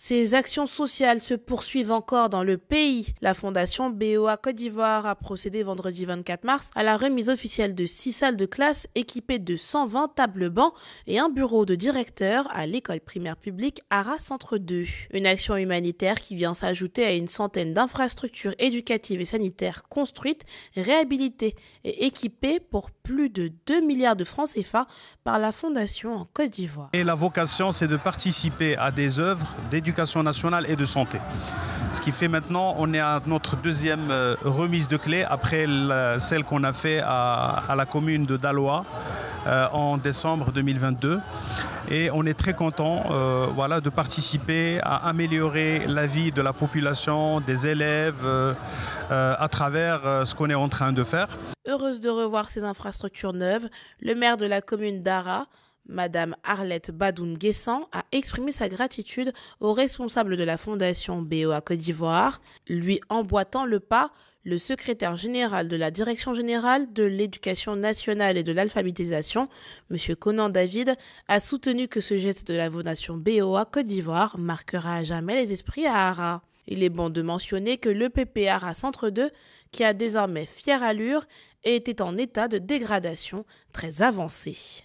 Ces actions sociales se poursuivent encore dans le pays. La fondation BOA Côte d'Ivoire a procédé vendredi 24 mars à la remise officielle de six salles de classe équipées de 120 tables bancs et un bureau de directeur à l'école primaire publique Arras Centre 2. Une action humanitaire qui vient s'ajouter à une centaine d'infrastructures éducatives et sanitaires construites, réhabilitées et équipées pour plus de 2 milliards de francs CFA par la fondation en Côte d'Ivoire. Et la vocation, c'est de participer à des œuvres d'éducation nationale et de santé. Ce qui fait maintenant, on est à notre deuxième euh, remise de clé après celle qu'on a fait à, la commune de Dalois euh, en décembre 2022. Et on est très content euh, voilà, de participer à améliorer la vie de la population, des élèves, à travers ce qu'on est en train de faire. Heureuse de revoir ces infrastructures neuves, le maire de la commune d'Ara Madame Arlette Badoun-Guessan a exprimé sa gratitude au responsable de la fondation BOA Côte d'Ivoire, lui emboîtant le pas le secrétaire général de la Direction générale de l'éducation nationale et de l'alphabétisation, M. Conan David, a soutenu que ce geste de la fondation BOA Côte d'Ivoire marquera à jamais les esprits à Ara. Il est bon de mentionner que le PPA à Centre 2, qui a désormais fière allure, était en état de dégradation très avancée.